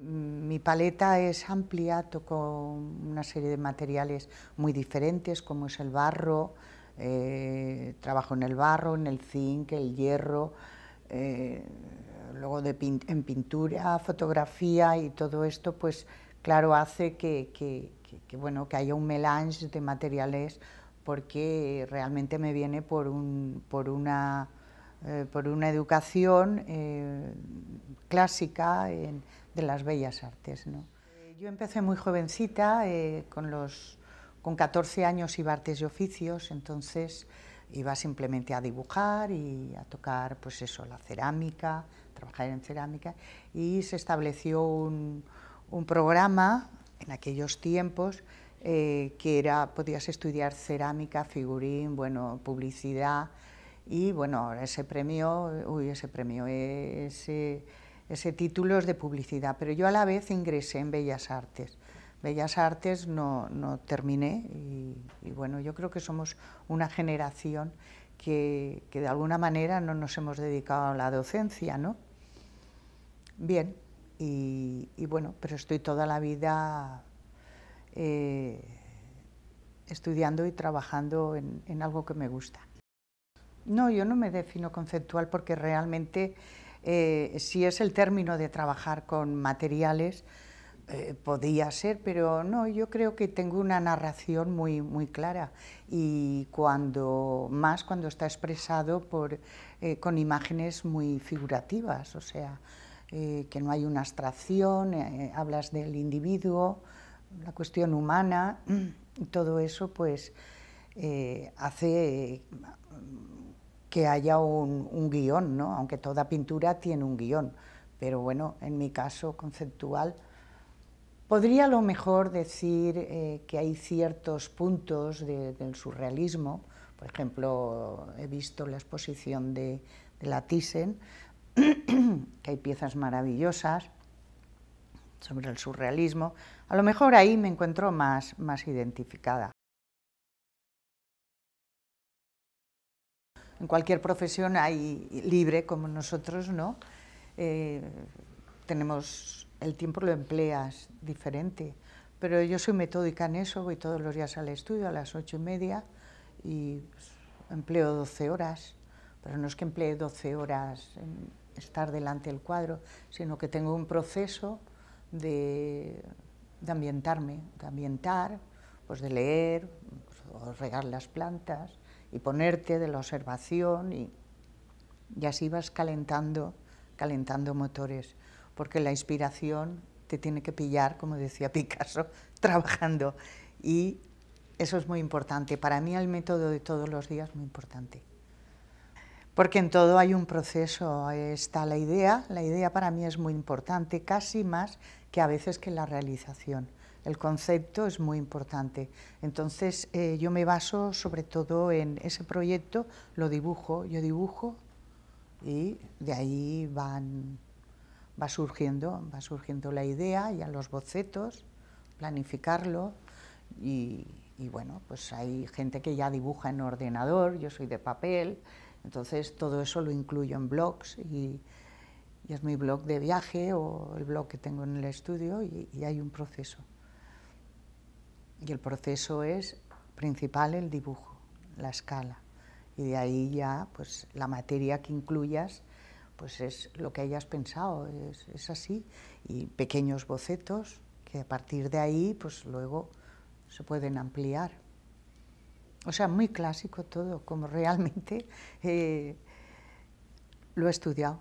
Mi paleta es amplia, toco una serie de materiales muy diferentes, como es el barro, eh, trabajo en el barro, en el zinc, el hierro, eh, luego de en pintura, fotografía y todo esto, pues claro, hace que, que, bueno, que haya un melange de materiales porque realmente me viene por, un, por una eh, por una educación eh, clásica de las bellas artes. ¿no? Eh, yo empecé muy jovencita, con, los, con 14 años iba a artes y oficios, entonces iba simplemente a dibujar y a tocar pues eso, la cerámica, trabajar en cerámica, y se estableció un, programa en aquellos tiempos que era, podías estudiar cerámica, figurín, bueno, publicidad, y bueno, ese premio, uy, ese premio, ese, ese título es de publicidad, pero yo a la vez ingresé en Bellas Artes. Bellas Artes no, terminé y, bueno, yo creo que somos una generación que, de alguna manera no nos hemos dedicado a la docencia, ¿no? Bien, y, bueno, pero estoy toda la vida eh, estudiando y trabajando en algo que me gusta. No, yo no me defino conceptual porque realmente eh, si es el término de trabajar con materiales, podría eh, podía ser, pero no, yo creo que tengo una narración muy, muy clara y cuando más cuando está expresado por, eh, con imágenes muy figurativas, o sea, que no hay una abstracción, hablas del individuo, la cuestión humana, todo eso pues hace que haya un, guión, ¿no? aunque toda pintura tiene un guión. Pero bueno, en mi caso conceptual, podría a lo mejor decir eh, que hay ciertos puntos del surrealismo. Por ejemplo, he visto la exposición de, de la Thyssen, que hay piezas maravillosas sobre el surrealismo. A lo mejor ahí me encuentro más, más identificada. en cualquier profesión hay libre como nosotros, ¿no? Eh, tenemos el tiempo lo empleas diferente, pero yo soy metódica en eso, voy todos los días al estudio a las ocho y media y pues, empleo doce horas, pero no es que emplee doce horas en estar delante del cuadro, sino que tengo un proceso de, ambientarme, de ambientar, pues de leer, pues, o regar las plantas, y ponerte de la observación y, así vas calentando, calentando motores, porque la inspiración te tiene que pillar, como decía Picasso, trabajando y eso es muy importante. Para mí el método de todos los días es muy importante. Porque en todo hay un proceso, está la idea, la idea para mí es muy importante, casi más que a veces que la realización el concepto es muy importante. Entonces eh, yo me baso sobre todo en ese proyecto, lo dibujo, yo dibujo y de ahí van, va, surgiendo, va surgiendo la idea, ya los bocetos, planificarlo y, bueno, pues hay gente que ya dibuja en ordenador, yo soy de papel, entonces todo eso lo incluyo en blogs y, es mi blog de viaje o el blog que tengo en el estudio y hay un proceso. Y el proceso es principal el dibujo, la escala. Y de ahí ya, pues la materia que incluyas, pues es lo que hayas pensado, es, así. Y pequeños bocetos que a partir de ahí, pues luego se pueden ampliar. O sea, muy clásico todo, como realmente eh, lo he estudiado.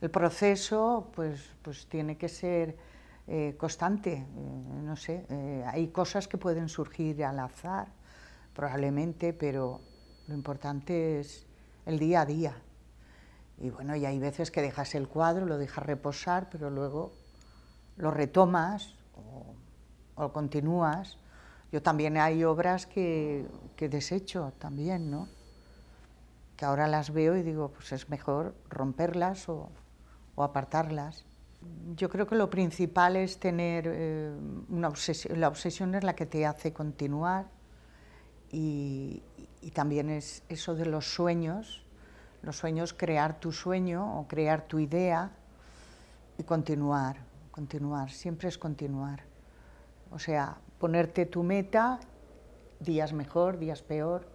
El proceso, pues, pues tiene que ser eh, constante. Eh, no sé, eh, hay cosas que pueden surgir al azar, probablemente, pero lo importante es el día a día. Y bueno, y hay veces que dejas el cuadro, lo dejas reposar, pero luego lo retomas o, o continúas. Yo también hay obras que, desecho también, ¿no? Que ahora las veo y digo, pues es mejor romperlas o apartarlas. Yo creo que lo principal es tener eh, una obsesión, la obsesión es la que te hace continuar y, también es eso de los sueños, los sueños crear tu sueño o crear tu idea y continuar, continuar, siempre es continuar. O sea, ponerte tu meta, días mejor, días peor,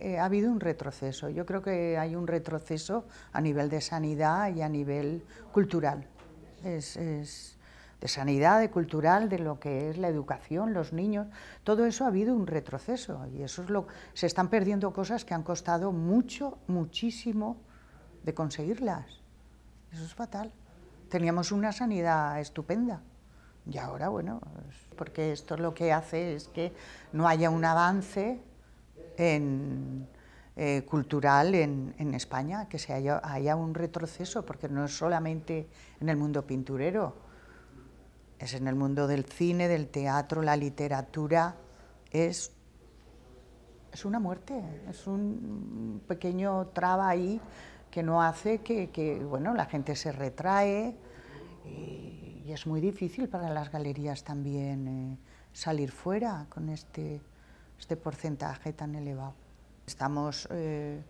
Eh, ha habido un retroceso. Yo creo que hay un retroceso a nivel de sanidad y a nivel cultural. Es, de sanidad, de cultural, de lo que es la educación, los niños, todo eso ha habido un retroceso y eso es lo se están perdiendo cosas que han costado mucho, muchísimo de conseguirlas. Eso es fatal. Teníamos una sanidad estupenda. Y ahora, bueno, porque esto lo que hace es que no haya un avance en, eh, cultural en, España, que se haya, un retroceso, porque no es solamente en el mundo pinturero, es en el mundo del cine, del teatro, la literatura, es, es una muerte, es un pequeño traba ahí que no hace que, bueno, la gente se retrae y, es muy difícil para las galerías también eh, salir fuera con este este porcentaje tan elevado. Estamos eh,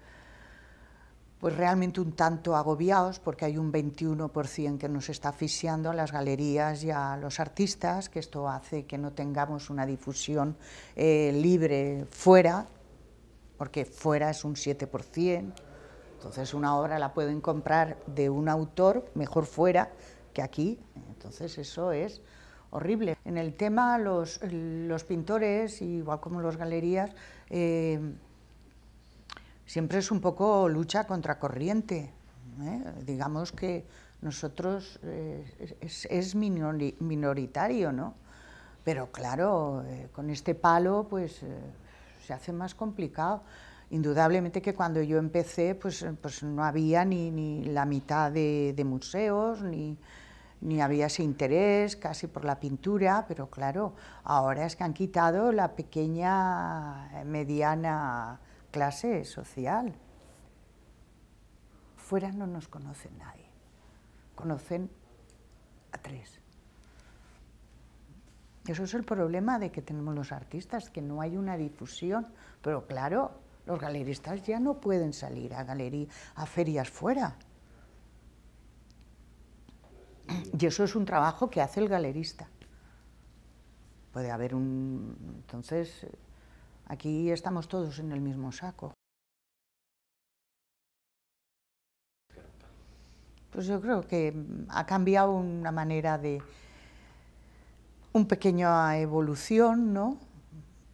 pues realmente un tanto agobiados porque hay un 21% que nos está asfixiando a las galerías y a los artistas, que esto hace que no tengamos una difusión eh, libre fuera, porque fuera es un 7%, entonces una obra la pueden comprar de un autor mejor fuera que aquí, entonces eso es horrible. En el tema, los, los pintores, igual como las galerías, eh, siempre es un poco lucha contra corriente. ¿eh? Digamos que nosotros eh, es, es, minoritario, ¿no? Pero claro, con este palo pues se hace más complicado. Indudablemente que cuando yo empecé pues, pues no había ni, ni la mitad de, de museos, ni, ni había ese interés casi por la pintura, pero claro, ahora es que han quitado la pequeña, eh, mediana clase social. Fuera no nos conoce nadie, conocen a tres. Eso es el problema de que tenemos los artistas, que no hay una difusión, pero claro, los galeristas ya no pueden salir a, galería, a ferias fuera. Y eso es un trabajo que hace el galerista. Puede haber un... Entonces, aquí estamos todos en el mismo saco. Pues yo creo que mm, ha cambiado una manera de... un pequeño ah, evolución, ¿no?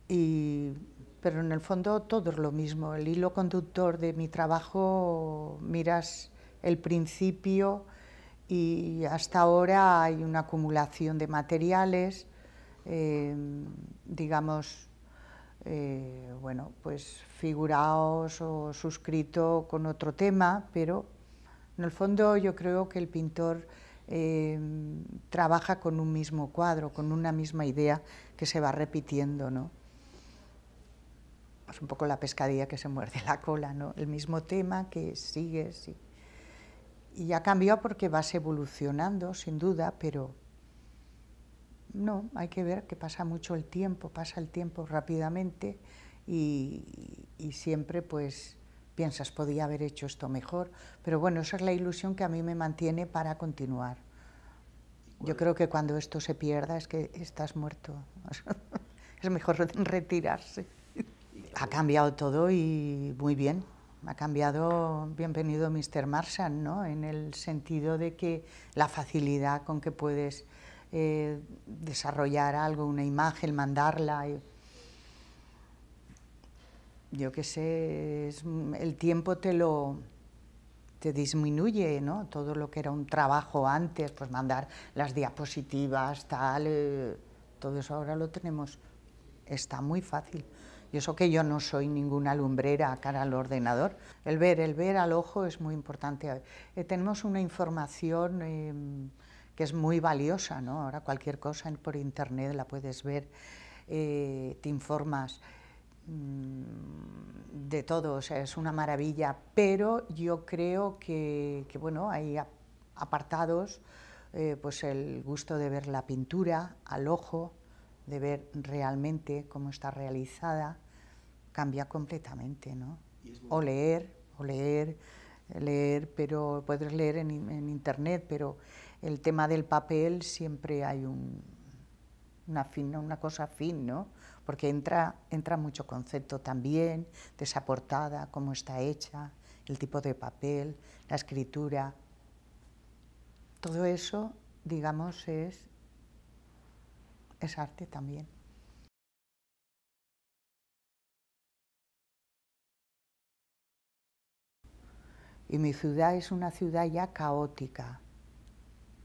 Y, pero en el fondo todo es lo mismo. El hilo conductor de mi trabajo, miras el principio y hasta ahora hay una acumulación de materiales, em, digamos, eh, bueno, pues figuraos o suscrito con otro tema, pero en el fondo yo creo que el pintor em, trabaja con un mismo cuadro, con una misma idea que se va repitiendo, ¿no? Es un poco la pescadilla que se muerde la cola, ¿no? El mismo tema que sigue, y ha cambiado porque vas evolucionando, sin duda, pero no, hay que ver que pasa mucho el tiempo, pasa el tiempo rápidamente y, siempre pues piensas, podía haber hecho esto mejor, pero bueno, esa es la ilusión que a mí me mantiene para continuar. Yo creo que cuando esto se pierda es que estás muerto, es mejor retirarse. Ha cambiado todo y muy bien ha cambiado, bienvenido Mr. Marsan, ¿no? en el sentido de que la facilidad con que puedes eh, desarrollar algo, una imagen, mandarla. Eh, yo qué sé, el tiempo te lo te disminuye, Todo lo que era un trabajo antes, pues mandar las diapositivas, tal, eh, todo eso ahora lo tenemos, está muy fácil eso que yo no soy ninguna lumbrera cara al ordenador. El ver, el ver al ojo es muy importante. Eh, tenemos una información em, que es muy valiosa, ¿no? Ahora cualquier cosa por internet la puedes ver, eh, te informas mm, de todo, o sea, es una maravilla, pero yo creo que, que bueno, hay apartados, eh, pues el gusto de ver la pintura al ojo, de ver realmente cómo está realizada, cambia completamente, ¿no? O leer, o leer, leer, pero puedes leer en, internet, pero el tema del papel siempre hay una, una cosa fin, ¿no? Porque entra, entra mucho concepto también de esa portada, cómo está hecha, el tipo de papel, la escritura. Todo eso, digamos, es, es arte también. Y mi ciudad es una ciudad ya caótica,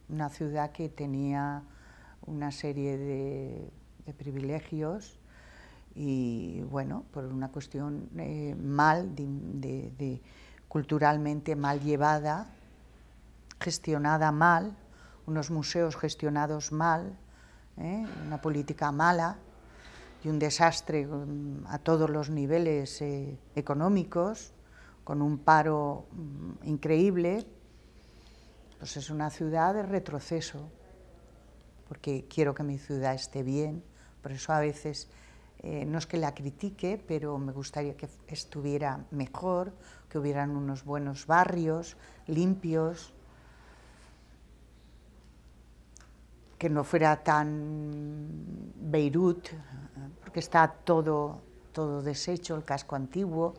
una ciudad que tenía una serie de, privilegios y bueno, por una cuestión eh, mal, de, culturalmente mal llevada, gestionada mal, unos museos gestionados mal, ¿eh? una política mala y un desastre mm, a todos los niveles eh, económicos con un paro mm, increíble, pues es una ciudad de retroceso, porque quiero que mi ciudad esté bien, por eso a veces eh, no es que la critique, pero me gustaría que estuviera mejor, que hubieran unos buenos barrios, limpios, que no fuera tan Beirut, porque está todo deshecho, el casco antiguo.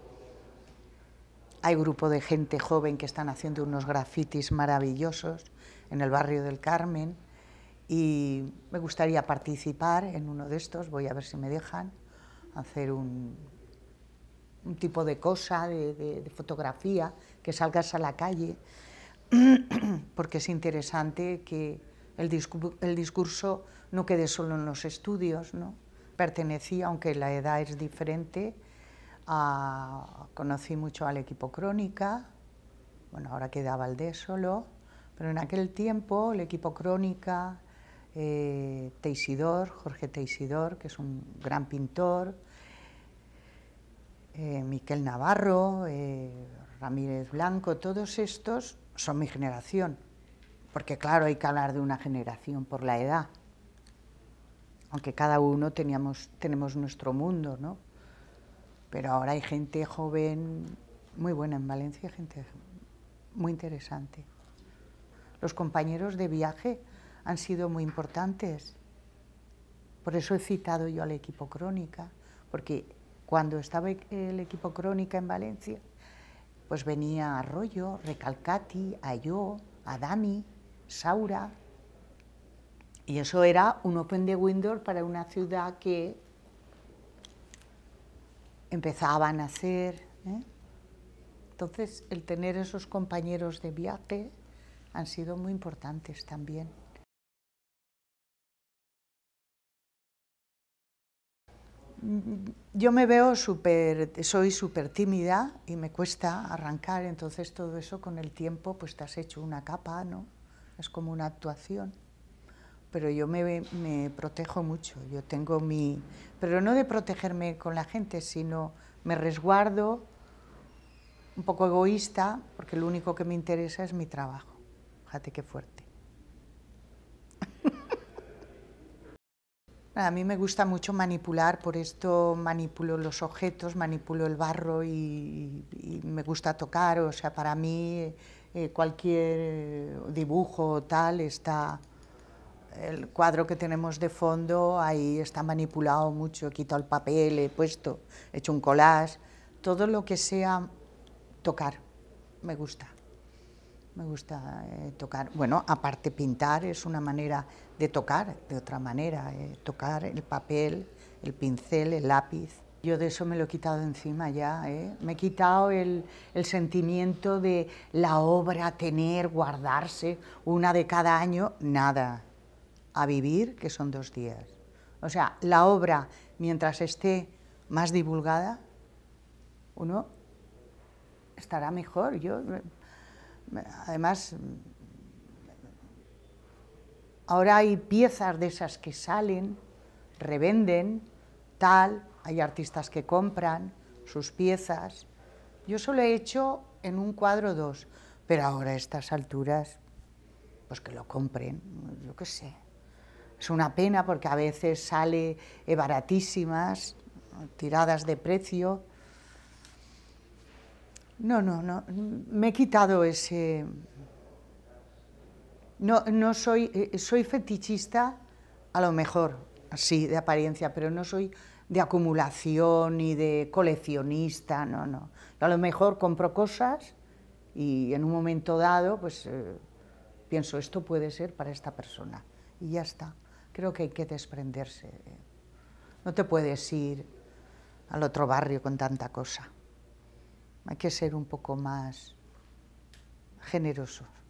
Hay grupo de gente joven que están haciendo unos grafitis maravillosos en el barrio del Carmen y me gustaría participar en uno de estos, voy a ver si me dejan hacer un, tipo de cosa, de, fotografía, que salgas a la calle, porque es interesante que el, discurso, no quede solo en los estudios, ¿no? pertenecía, aunque la edad es diferente, conocí mucho al equipo Crónica, bueno, ahora queda Valdés solo, pero en aquel tiempo el equipo Crónica, eh, Teisidor, Jorge Teisidor, que es un gran pintor, eh, Miquel Navarro, eh, Ramírez Blanco, todos estos son mi generación, porque claro, hay que hablar de una generación por la edad, aunque cada uno teníamos, tenemos nuestro mundo, ¿no? Pero ahora hay gente joven muy buena en Valencia, gente muy interesante. Los compañeros de viaje han sido muy importantes. Por eso he citado yo al equipo Crónica, porque cuando estaba el equipo Crónica en Valencia, pues venía Arroyo, Recalcati, ayo, Adami, Saura. Y eso era un Open the window para una ciudad que empezaban a hacer. ¿eh? Entonces, el tener esos compañeros de viaje han sido muy importantes también. Mm, yo me veo súper, soy súper tímida y me cuesta arrancar, entonces todo eso con el tiempo pues te has hecho una capa, ¿no? Es como una actuación pero yo me, protejo mucho. Yo tengo mi. Pero no de protegerme con la gente, sino me resguardo, un poco egoísta, porque lo único que me interesa es mi trabajo. Fíjate qué fuerte. A mí me gusta mucho manipular, por esto manipulo los objetos, manipulo el barro y, me gusta tocar. O sea, para mí eh, cualquier dibujo o tal está el cuadro que tenemos de fondo ahí está manipulado mucho, he quitado el papel, he puesto, he hecho un collage, todo lo que sea tocar, me gusta. Me gusta eh, tocar. Bueno, aparte pintar es una manera de tocar, de otra manera, eh, tocar el papel, el pincel, el lápiz. Yo de eso me lo he quitado encima ya, eh. me he quitado el, sentimiento de la obra, tener, guardarse, una de cada año, nada a vivir, que son dos días. O sea, la obra, mientras esté más divulgada, uno estará mejor. Yo, además, ahora hay piezas de esas que salen, revenden, tal, hay artistas que compran sus piezas. Yo solo he hecho en un cuadro dos, pero ahora a estas alturas, pues que lo compren, yo qué sé. Es una pena porque a veces sale eh, baratísimas, tiradas de precio. No, no, no, me he quitado ese... No, no soy, eh, soy fetichista a lo mejor, así, de apariencia, pero no soy de acumulación ni de coleccionista, no, no. A lo mejor compro cosas y en un momento dado, pues eh, pienso, esto puede ser para esta persona, y ya está creo que hay que desprenderse. No te puedes ir al otro barrio con tanta cosa. Hay que ser un poco más generoso.